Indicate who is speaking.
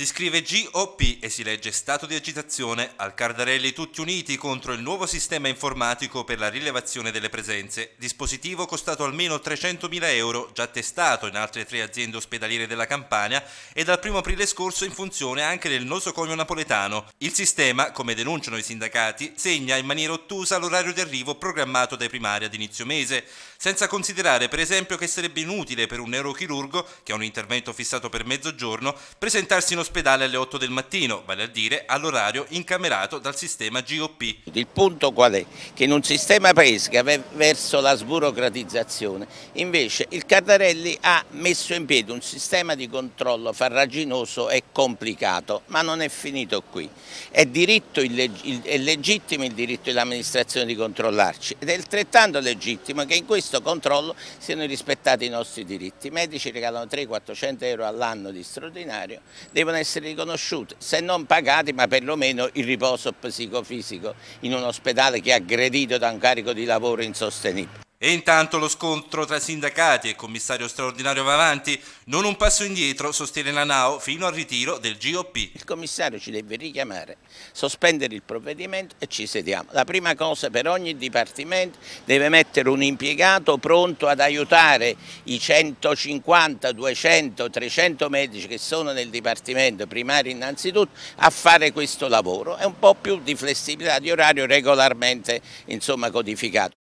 Speaker 1: Si scrive GOP e si legge stato di agitazione al Cardarelli tutti uniti contro il nuovo sistema informatico per la rilevazione delle presenze, dispositivo costato almeno 300.000 euro, già testato in altre tre aziende ospedaliere della Campania e dal 1 aprile scorso in funzione anche nel nosocomio napoletano. Il sistema, come denunciano i sindacati, segna in maniera ottusa l'orario di arrivo programmato dai primari ad inizio mese, senza considerare per esempio che sarebbe inutile per un neurochirurgo, che ha un intervento fissato per mezzogiorno, presentarsi in ospedale ospedale alle 8 del mattino, vale a dire all'orario incamerato dal sistema GOP. Il punto qual è? Che in un sistema paese che va verso la sburocratizzazione,
Speaker 2: invece il Cardarelli ha messo in piedi un sistema di controllo farraginoso e complicato, ma non è finito qui. È, diritto, è legittimo il diritto dell'amministrazione di controllarci ed è altrettanto legittimo che in questo controllo siano rispettati i nostri diritti. I medici regalano 300-400 euro all'anno di straordinario, devono devono essere riconosciuti, se non pagati, ma perlomeno il riposo psicofisico in un ospedale che è aggredito da un carico di lavoro insostenibile.
Speaker 1: E intanto lo scontro tra sindacati e commissario straordinario va avanti, non un passo indietro, sostiene la NAO fino al ritiro del GOP. Il commissario ci deve richiamare, sospendere il provvedimento e ci sediamo.
Speaker 2: La prima cosa per ogni dipartimento deve mettere un impiegato pronto ad aiutare i 150, 200, 300 medici che sono nel dipartimento primario innanzitutto a fare questo lavoro. È un po' più di flessibilità di orario regolarmente insomma, codificato.